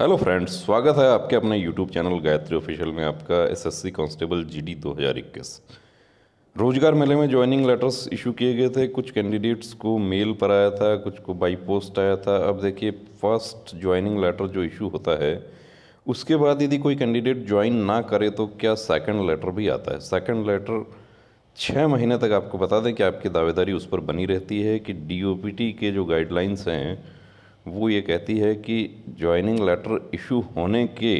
Hello friends स्वागत है आपके अपने यूट्यूब चैनल गायत्री ऑफिशियल में आपका एसएससी कांस्टेबल जीडी 2021 रोजगार मेले में ज्वाइनिंग लेटर्स इशू किए गए थे कुछ कैंडिडेट्स को मेल पर आया था कुछ को बाई पोस्ट आया था अब देखिए फर्स्ट ज्वाइनिंग लेटर जो इशू होता है उसके बाद यदि कोई कैंडिडेट ज्वाइन ना करे तो क्या सेकेंड लेटर भी आता है सेकेंड लेटर छः महीने तक आपको बता दें कि आपकी दावेदारी उस पर बनी रहती है कि डी के जो गाइडलाइंस हैं वो ये कहती है कि ज्वाइनिंग लेटर इशू होने के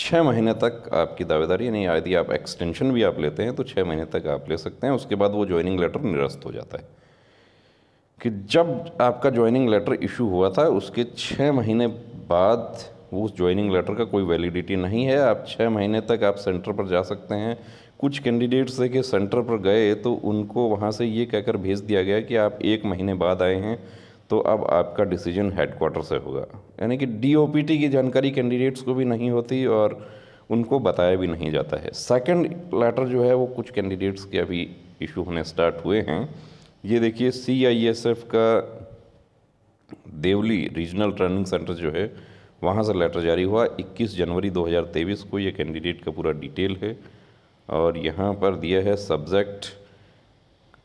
छः महीने तक आपकी दावेदारी यानी यदि आप एक्सटेंशन भी आप लेते हैं तो छः महीने तक आप ले सकते हैं उसके बाद वो ज्वाइनिंग लेटर निरस्त हो जाता है कि जब आपका ज्वाइनिंग लेटर इशू हुआ था उसके छः महीने बाद वो उस ज्वाइनिंग लेटर का कोई वैलिडिटी नहीं है आप छः महीने तक आप सेंटर पर जा सकते हैं कुछ कैंडिडेट्स के सेंटर पर गए तो उनको वहाँ से ये कहकर भेज दिया गया कि आप एक महीने बाद आए हैं तो अब आपका डिसीजन हेडक्वार्टर से होगा यानी कि डी की जानकारी कैंडिडेट्स को भी नहीं होती और उनको बताया भी नहीं जाता है सेकंड लेटर जो है वो कुछ कैंडिडेट्स के अभी इशू होने स्टार्ट हुए हैं ये देखिए सी आई एस एफ का देवली रीजनल ट्रेनिंग सेंटर जो है वहाँ से लेटर जारी हुआ 21 जनवरी 2023 को ये कैंडिडेट का पूरा डिटेल है और यहाँ पर दिया है subject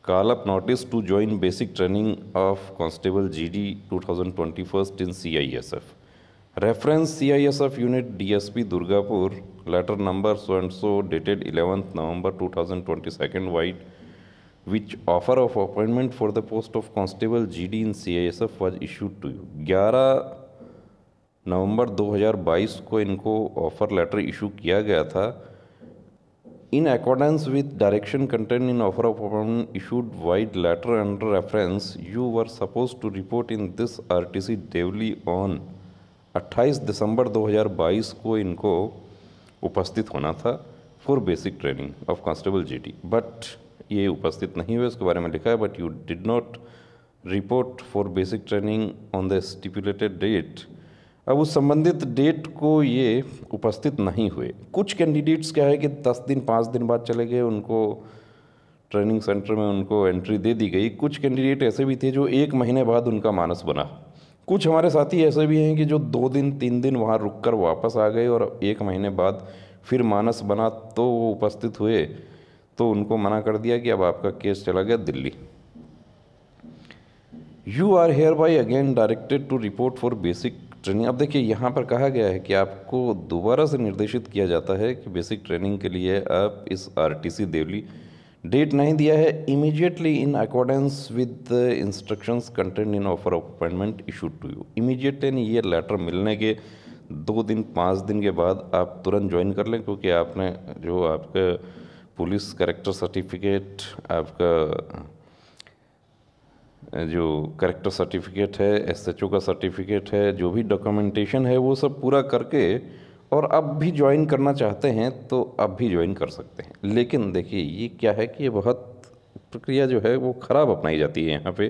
call up notice to join basic training of constable G D two thousand twenty first in C I S F reference C I S F unit D S P Durgapur letter number so and so dated 11th November two thousand twenty second vide which offer of appointment for the post of constable G D in C I S F was issued to you 11 नवंबर बाईस को इनको offer letter issue किया गया था In accordance with direction contained in offer of appointment issued wide letter under reference, you were supposed to report in this RTC Devli on 28 दिसंबर 2022 को इनको उपस्थित होना था for basic training of constable GD but ये उपस्थित नहीं हुए उसके बारे में लिखा है but you did not report for basic training on the stipulated date अब उस संबंधित डेट को ये उपस्थित नहीं हुए कुछ कैंडिडेट्स क्या है कि दस दिन पाँच दिन बाद चले गए उनको ट्रेनिंग सेंटर में उनको एंट्री दे दी गई कुछ कैंडिडेट ऐसे भी थे जो एक महीने बाद उनका मानस बना कुछ हमारे साथी ऐसे भी हैं कि जो दो दिन तीन दिन वहाँ रुक कर वापस आ गए और एक महीने बाद फिर मानस बना तो वो उपस्थित हुए तो उनको मना कर दिया कि अब आपका केस चला गया Delhi you are hereby again directed to report for basic training अब देखिए यहाँ पर कहा गया है कि आपको दोबारा से निर्देशित किया जाता है कि बेसिक ट्रेनिंग के लिए आप इस सी देवली डेट नहीं दिया है immediately in accordance with instructions content in offer of appointment issue to you immediate यानी ये लेटर मिलने के दो दिन पाँच दिन के बाद आप तुरंत ज्वाइन कर लें क्योंकि आपने जो आपका पुलिस करेक्टर सर्टिफिकेट आपका जो करेक्टर सर्टिफिकेट है एस का सर्टिफिकेट है जो भी डॉक्यूमेंटेशन है वो सब पूरा करके और अब भी ज्वाइन करना चाहते हैं तो अब भी ज्वाइन कर सकते हैं लेकिन देखिए ये क्या है कि ये बहुत प्रक्रिया जो है वो ख़राब अपनाई जाती है यहाँ पे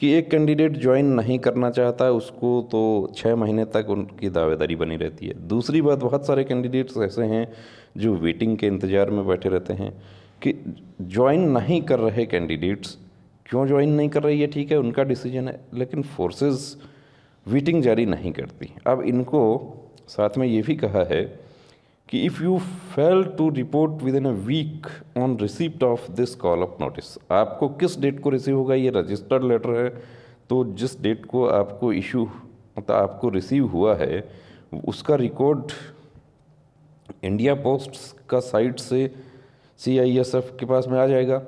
कि एक कैंडिडेट ज्वाइन नहीं करना चाहता उसको तो छः महीने तक उनकी दावेदारी बनी रहती है दूसरी बात बहुत सारे कैंडिडेट्स ऐसे हैं जो वेटिंग के इंतज़ार में बैठे रहते हैं कि ज्वाइन नहीं कर रहे कैंडिडेट्स क्यों ज्वाइन नहीं कर रही है ठीक है उनका डिसीजन है लेकिन फोर्सेस वीटिंग जारी नहीं करती अब इनको साथ में ये भी कहा है कि if you fail to report within a week on receipt of this call up notice आपको किस डेट को रिसीव होगा ये रजिस्टर्ड लेटर है तो जिस डेट को आपको इशू मतलब आपको रिसीव हुआ है उसका रिकॉर्ड इंडिया पोस्ट का साइट से सी के पास में आ जाएगा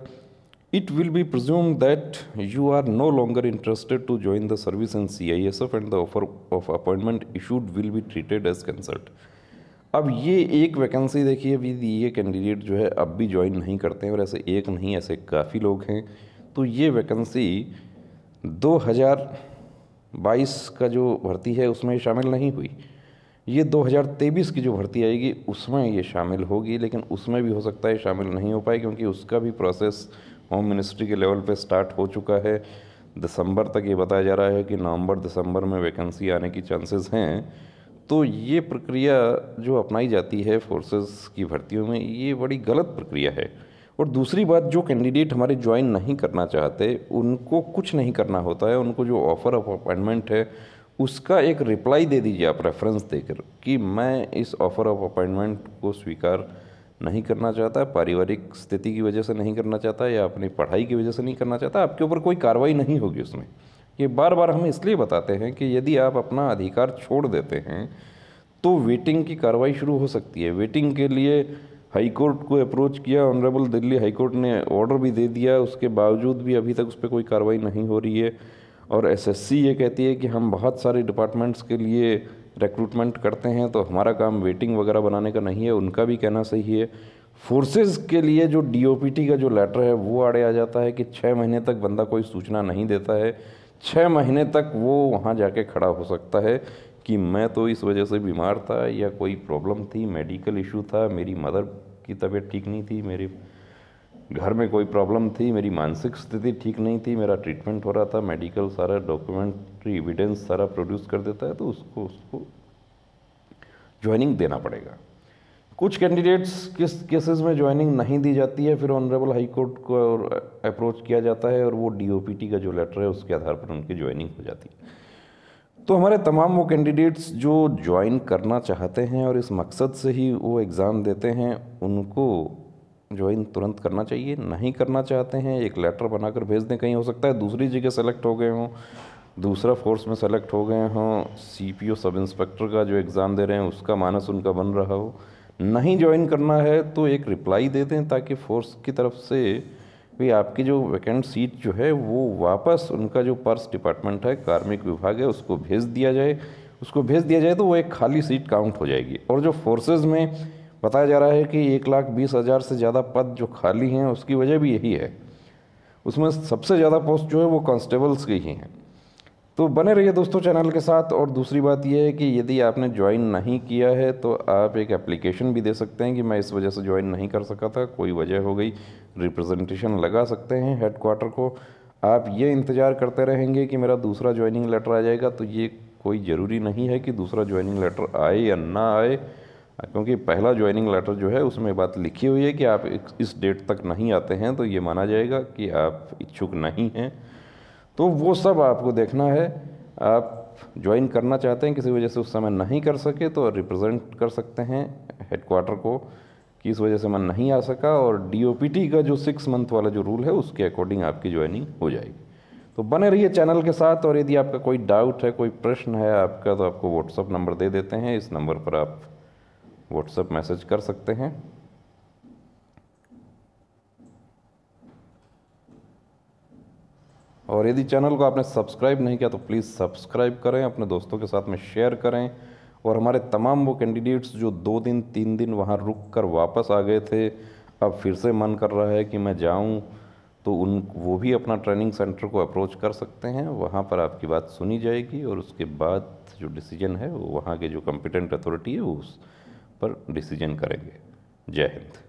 it will be presumed that you are no longer interested to join the service in CISF and the offer of appointment issued will be treated as cancelled. अब ये एक vacancy देखिए अभी ये कैंडिडेट जो है अब भी ज्वाइन नहीं करते हैं और ऐसे एक नहीं ऐसे काफ़ी लोग हैं तो ये वैकेंसी 2022 का जो भर्ती है उसमें शामिल नहीं हुई ये 2023 की जो भर्ती आएगी उसमें ये शामिल होगी लेकिन उसमें भी हो सकता है शामिल नहीं हो पाए क्योंकि उसका भी प्रोसेस होम मिनिस्ट्री के लेवल पे स्टार्ट हो चुका है दिसंबर तक ये बताया जा रहा है कि नवंबर दिसंबर में वैकेंसी आने की चांसेस हैं तो ये प्रक्रिया जो अपनाई जाती है फोर्सेस की भर्तियों में ये बड़ी गलत प्रक्रिया है और दूसरी बात जो कैंडिडेट हमारे ज्वाइन नहीं करना चाहते उनको कुछ नहीं करना होता है उनको जो ऑफ़र ऑफ अपॉइंटमेंट है उसका एक रिप्लाई दे दीजिए आप रेफरेंस देकर कि मैं इस ऑफ़र ऑफ अपॉइंटमेंट को स्वीकार नहीं करना चाहता है पारिवारिक स्थिति की वजह से नहीं करना चाहता या अपनी पढ़ाई की वजह से नहीं करना चाहता आपके ऊपर कोई कार्रवाई नहीं होगी उसमें ये बार बार हम इसलिए बताते हैं कि यदि आप अपना अधिकार छोड़ देते हैं तो वेटिंग की कार्रवाई शुरू हो सकती है वेटिंग के लिए हाईकोर्ट को अप्रोच किया ऑनरेबल दिल्ली हाईकोर्ट ने ऑर्डर भी दे दिया उसके बावजूद भी अभी तक उस पर कोई कार्रवाई नहीं हो रही है और एसएससी ये कहती है कि हम बहुत सारे डिपार्टमेंट्स के लिए रिक्रूटमेंट करते हैं तो हमारा काम वेटिंग वगैरह बनाने का नहीं है उनका भी कहना सही है फोर्सेस के लिए जो डी का जो लेटर है वो आड़े आ जाता है कि छः महीने तक बंदा कोई सूचना नहीं देता है छः महीने तक वो वहाँ जाके खड़ा हो सकता है कि मैं तो इस वजह से बीमार था या कोई प्रॉब्लम थी मेडिकल इशू था मेरी मदर की तबीयत ठीक नहीं थी मेरे घर में कोई प्रॉब्लम थी मेरी मानसिक स्थिति ठीक नहीं थी मेरा ट्रीटमेंट हो रहा था मेडिकल सारा डॉक्यूमेंट्री एविडेंस सारा प्रोड्यूस कर देता है तो उसको उसको ज्वाइनिंग देना पड़ेगा कुछ कैंडिडेट्स किस केसेस में ज्वाइनिंग नहीं दी जाती है फिर ऑनरेबल हाई कोर्ट को अप्रोच किया जाता है और वो डीओपीटी का जो लेटर है उसके आधार पर उनकी ज्वाइनिंग हो जाती है तो हमारे तमाम वो कैंडिडेट्स जो ज्वाइन करना चाहते हैं और इस मकसद से ही वो एग्ज़ाम देते हैं उनको जो है तुरंत करना चाहिए नहीं करना चाहते हैं एक लेटर बनाकर भेज दें कहीं हो सकता है दूसरी जगह सेलेक्ट हो गए हों दूसरा फोर्स में सेलेक्ट हो गए हों ओ सब इंस्पेक्टर का जो एग्ज़ाम दे रहे हैं उसका मानस उनका बन रहा हो नहीं ज्वाइन करना है तो एक रिप्लाई दे दें ताकि फोर्स की तरफ से भी आपकी जो वैकेंट सीट जो है वो वापस उनका जो पर्स डिपार्टमेंट है कार्मिक विभाग है उसको भेज दिया जाए उसको भेज दिया जाए तो वो एक खाली सीट काउंट हो जाएगी और जो फोर्सेज में बताया जा रहा है कि एक लाख बीस हज़ार से ज़्यादा पद जो खाली हैं उसकी वजह भी यही है उसमें सबसे ज़्यादा पोस्ट जो है वो कांस्टेबल्स की ही हैं तो बने रहिए दोस्तों चैनल के साथ और दूसरी बात यह है कि यदि आपने ज्वाइन नहीं किया है तो आप एक एप्लीकेशन भी दे सकते हैं कि मैं इस वजह से ज्वाइन नहीं कर सका था कोई वजह हो गई रिप्रेजेंटेशन लगा सकते हैं हेडकोार्टर को आप ये इंतज़ार करते रहेंगे कि मेरा दूसरा ज्वाइनिंग लेटर आ जाएगा तो ये कोई ज़रूरी नहीं है कि दूसरा ज्वाइनिंग लेटर आए या ना आए क्योंकि पहला ज्वाइनिंग लेटर जो है उसमें बात लिखी हुई है कि आप इस डेट तक नहीं आते हैं तो ये माना जाएगा कि आप इच्छुक नहीं हैं तो वो सब आपको देखना है आप ज्वाइन करना चाहते हैं किसी वजह से उस समय नहीं कर सके तो रिप्रेजेंट कर सकते हैं हेडक्वार्टर को कि इस वजह से मैं नहीं आ सका और डी का जो सिक्स मंथ वाला जो रूल है उसके अकॉर्डिंग आपकी ज्वाइनिंग हो जाएगी तो बने रहिए चैनल के साथ और यदि आपका कोई डाउट है कोई प्रश्न है आपका तो आपको व्हाट्सअप नंबर दे देते हैं इस नंबर पर आप व्हाट्सएप मैसेज कर सकते हैं और यदि चैनल को आपने सब्सक्राइब नहीं किया तो प्लीज़ सब्सक्राइब करें अपने दोस्तों के साथ में शेयर करें और हमारे तमाम वो कैंडिडेट्स जो दो दिन तीन दिन वहाँ रुक कर वापस आ गए थे अब फिर से मन कर रहा है कि मैं जाऊँ तो उन वो भी अपना ट्रेनिंग सेंटर को अप्रोच कर सकते हैं वहाँ पर आपकी बात सुनी जाएगी और उसके बाद जो डिसीजन है वो वहाँ के जो कम्पिटेंट अथॉरिटी है वो उस पर डिसीजन करेंगे जय हिंद